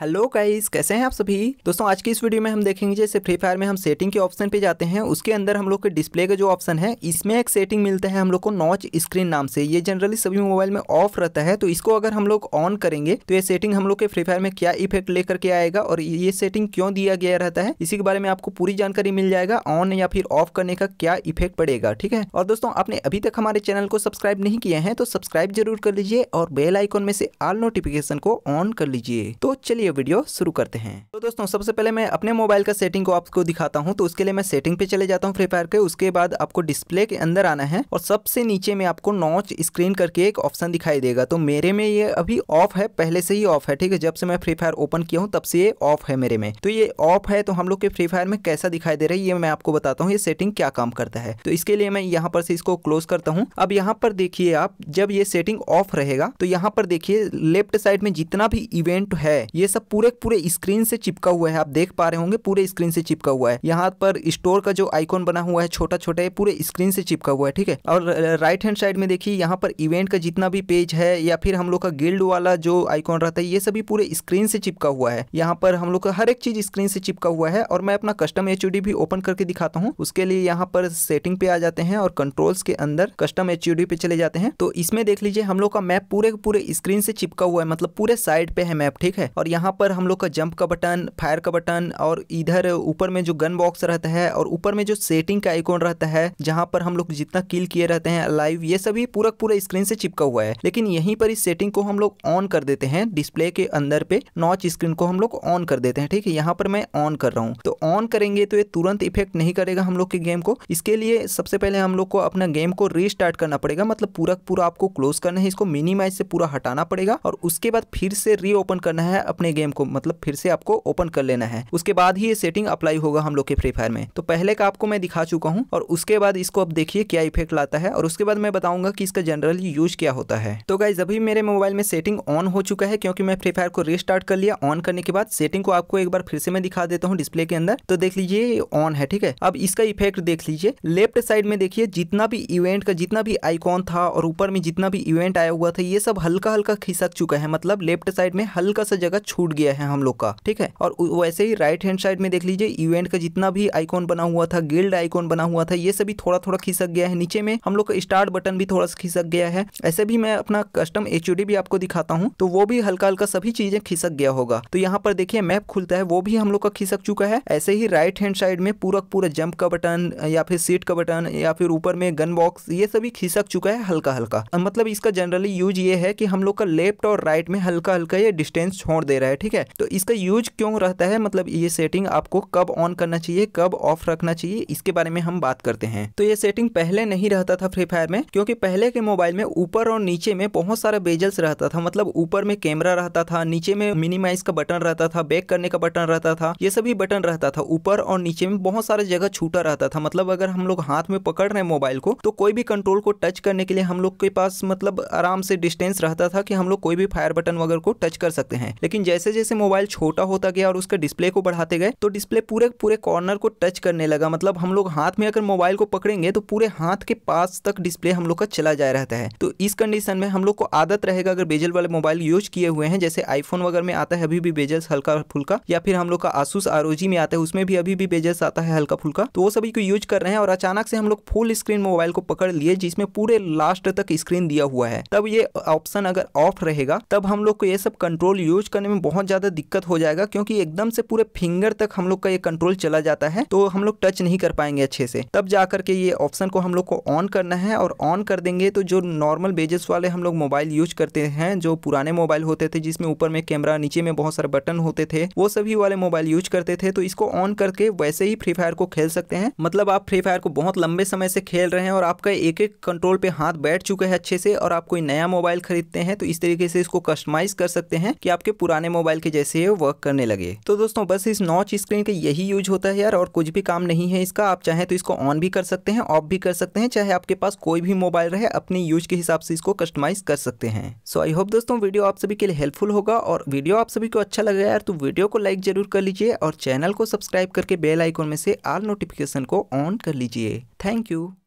hello guys कैसे हैं आप सभी दोस्तों आज की इस वीडियो में हम देखेंगे जैसे फ्री फायर में हम सेटिंग के ऑप्शन पे जाते हैं उसके अंदर हम लोग के डिस्प्ले का जो ऑप्शन है इसमें एक सेटिंग मिलता है हम लोग को नॉच स्क्रीन नाम से ये जनरली सभी मोबाइल में ऑफ रहता है तो इसको अगर हम लोग ऑन करेंगे तो ये सेटिंग हम लोग के फ्री फायर में क्या इफेक्ट लेकर के आएगा और ये सेटिंग क्यों दिया गया रहता है इसी के बारे में आपको पूरी जानकारी मिल जाएगा ऑन या फिर ऑफ करने का क्या इफेक्ट पड़ेगा ठीक है और दोस्तों आपने अभी तक हमारे चैनल को सब्सक्राइब नहीं किया है तो सब्सक्राइब जरूर कर लीजिए और बेल आइकॉन में से आल नोटिफिकेशन को ऑन कर लीजिए तो चलिए चलिए वीडियो शुरू करते हैं तो दोस्तों सबसे पहले मैं अपने मोबाइल का सेटिंग को आपको दिखाता हूँ तो उसके लिए मैं सेटिंग पे चले जाता हूँ फ्री फायर के उसके बाद आपको डिस्प्ले के अंदर आना है और सबसे नीचे में आपको नॉच स्क्रीन करके एक ऑप्शन दिखाई देगा तो मेरे में ये अभी ऑफ है पहले से ही ऑफ है ठीक है जब से मैं फ्री फायर ओपन किया हूँ तब से ये ऑफ है मेरे में तो ये ऑफ है तो हम लोग के फ्री फायर में कैसा दिखाई दे रहा है ये मैं आपको बताता हूँ ये सेटिंग क्या काम करता है तो इसके लिए मैं यहाँ पर से इसको क्लोज करता हूँ अब यहाँ पर देखिए आप जब ये सेटिंग ऑफ रहेगा तो यहाँ पर देखिए लेफ्ट साइड में जितना भी इवेंट है ये सब सब पूरे पूरे स्क्रीन से चिपका हुआ है आप देख पा रहे होंगे पूरे स्क्रीन से चिपका हुआ है यहाँ पर स्टोर का जो आइकॉन बना हुआ है छोटा छोटा ये पूरे स्क्रीन से चिपका हुआ है ठीक है और राइट हैंड साइड में देखिए यहाँ पर इवेंट का जितना भी पेज है या फिर हम लोग का गिल्ड वाला जो आइकॉन रहता है ये सभी पूरे स्क्रीन से चिपका हुआ है यहाँ पर हम लोग का हर एक चीज स्क्रीन से चिपका हुआ है और मैं अपना कस्टम एच भी ओपन करके दिखाता हूँ उसके लिए यहाँ पर सेटिंग पे आ जाते हैं और कंट्रोल्स के अंदर कस्टम एच पे चले जाते हैं तो इसमें देख लीजिए हम लोग का मैप पूरे पूरे स्क्रीन से चिपका हुआ है मतलब पूरे साइड पे है मैप ठीक है और यहाँ यहाँ पर हम लोग का जंप का बटन फायर का बटन और इधर ऊपर में जो गन बॉक्स रहता है और ऊपर में जो सेटिंग का आइकॉन रहता है जहाँ पर हम लोग जितना किल किए रहते हैं लाइव ये सभी पूरा पूरा स्क्रीन से चिपका हुआ है लेकिन यहीं पर इस सेटिंग को हम लोग ऑन कर देते हैं डिस्प्ले के अंदर पे नॉच स्क्रीन को हम लोग ऑन कर देते हैं ठीक है यहाँ पर मैं ऑन कर रहा हूँ तो ऑन करेंगे तो ये तुरंत इफेक्ट नहीं करेगा हम लोग के गेम को इसके लिए सबसे पहले हम लोग को अपना गेम को रीस्टार्ट करना पड़ेगा मतलब पूरा पूरा आपको क्लोज करना है इसको मिनिमाइज से पूरा हटाना पड़ेगा और उसके बाद फिर से रीओपन करना है अपने गेम को मतलब फिर से आपको ओपन कर लेना है उसके बाद ही ये सेटिंग अप्लाई होगा हम लोग के फ्री फायर में तो पहले का आपको मैं दिखा चुका हूँ और उसके बाद इसको अब देखिए क्या इफेक्ट लाता है और उसके बाद मैं बताऊंगा कि इसका जनरली यूज क्या होता है तो गाइज अभी मेरे मोबाइल में सेटिंग ऑन हो चुका है क्योंकि मैं फ्री फायर को रिस्टार्ट कर लिया ऑन करने के बाद सेटिंग को आपको एक बार फिर से मैं दिखा देता हूँ डिस्प्ले के अंदर तो देख लीजिए ऑन है ठीक है अब इसका इफेक्ट देख लीजिए लेफ्ट साइड में देखिए जितना भी इवेंट का जितना भी आईकॉन था और ऊपर में जितना भी इवेंट आया हुआ था ये सब हल्का हल्का खिसक चुका है मतलब लेफ्ट साइड में हल्का सा जगह छूट गया है हम लोग का ठीक है और वैसे ही राइट हैंड साइड में देख लीजिए इवेंट का जितना भी आइकॉन बना हुआ था गिल्ड आइकॉन बना हुआ था ये सभी थोड़ा थोड़ा खिसक गया है नीचे में हम लोग का स्टार्ट बटन भी थोड़ा सा खिसक गया है ऐसे भी मैं अपना कस्टम एच भी आपको दिखाता हूँ तो वो भी हल्का हल्का सभी चीजें खिसक गया होगा तो यहाँ पर देखिए मैप खुलता है वो भी हम लोग का खिसक चुका है ऐसे ही राइट हैंड साइड में पूरा पूरा जंप का बटन या फिर सीट का बटन या फिर ऊपर में गन बॉक्स ये सभी खिसक चुका है हल्का हल्का मतलब इसका जनरली यूज ये है कि हम लोग का लेफ्ट और राइट में हल्का हल्का ये डिस्टेंस छोड़ दे रहा है रहा है ठीक है तो इसका यूज क्यों रहता है मतलब ये सेटिंग आपको कब ऑन करना चाहिए कब ऑफ रखना चाहिए इसके बारे में हम बात करते हैं तो ये सेटिंग पहले नहीं रहता था फ्री फायर में क्योंकि पहले के मोबाइल में ऊपर और नीचे में बहुत सारा बेजल्स रहता था मतलब ऊपर में कैमरा रहता था नीचे में मिनिमाइज का बटन रहता था बैक करने का बटन रहता था ये सभी बटन रहता था ऊपर और नीचे में बहुत सारा जगह छूटा रहता था मतलब अगर हम लोग हाथ में पकड़ रहे हैं मोबाइल को तो कोई भी कंट्रोल को टच करने के लिए हम लोग के पास मतलब आराम से डिस्टेंस रहता था कि हम लोग कोई भी फायर बटन वगैरह को टच कर सकते हैं लेकिन जैसे जैसे जैसे मोबाइल छोटा होता गया और उसके डिस्प्ले को बढ़ाते गए तो डिस्प्ले पूरे पूरे कॉर्नर को टच करने लगा मतलब हम लोग हाथ में अगर मोबाइल को पकड़ेंगे तो पूरे हाथ के पास तक डिस्प्ले हम लोग का चला जाए रहता है तो इस कंडीशन में हम लोग को आदत रहेगा अगर बेजल वाले मोबाइल यूज किए हुए हैं जैसे आईफोन वगैरह में आता है अभी भी बेजल्स हल्का फुल्का या फिर हम लोग का आसूस आरोजी में आता है उसमें भी अभी भी बेजल्स आता है हल्का फुल्का तो वो सभी को यूज कर रहे हैं और अचानक से हम लोग फुल स्क्रीन मोबाइल को पकड़ लिए जिसमें पूरे लास्ट तक स्क्रीन दिया हुआ है तब ये ऑप्शन अगर ऑफ रहेगा तब हम लोग को ये सब कंट्रोल यूज करने में बहुत ज़्यादा दिक्कत हो जाएगा क्योंकि एकदम से पूरे फिंगर तक हम लोग का ये कंट्रोल चला जाता है तो हम लोग टच नहीं कर पाएंगे अच्छे से तब जा करके ये ऑप्शन को हम लोग को ऑन करना है और ऑन कर देंगे तो जो नॉर्मल बेजेस वाले हम लोग मोबाइल यूज करते हैं जो पुराने मोबाइल होते थे जिसमें ऊपर में कैमरा नीचे में बहुत सारे बटन होते थे वो सभी वाले मोबाइल यूज करते थे तो इसको ऑन करके वैसे ही फ्री फायर को खेल सकते हैं मतलब आप फ्री फायर को बहुत लंबे समय से खेल रहे हैं और आपका एक एक कंट्रोल पे हाथ बैठ चुके हैं अच्छे से और आप कोई नया मोबाइल खरीदते हैं तो इस तरीके से इसको कस्टमाइज कर सकते हैं कि आपके पुराने मोबाइल के जैसे ये वर्क करने लगे तो दोस्तों बस इस नॉच स्क्रीन का यही यूज होता है यार और कुछ भी काम नहीं है इसका आप चाहे तो इसको ऑन भी कर सकते हैं ऑफ भी कर सकते हैं चाहे आपके पास कोई भी मोबाइल रहे अपने यूज के हिसाब से इसको कस्टमाइज कर सकते हैं सो आई होप दोस्तों वीडियो आप सभी के लिए हेल्पफुल होगा और वीडियो आप सभी को अच्छा लगा यार तो वीडियो को लाइक जरूर कर लीजिए और चैनल को सब्सक्राइब करके बेल आइकॉन में से आल नोटिफिकेशन को ऑन कर लीजिए थैंक यू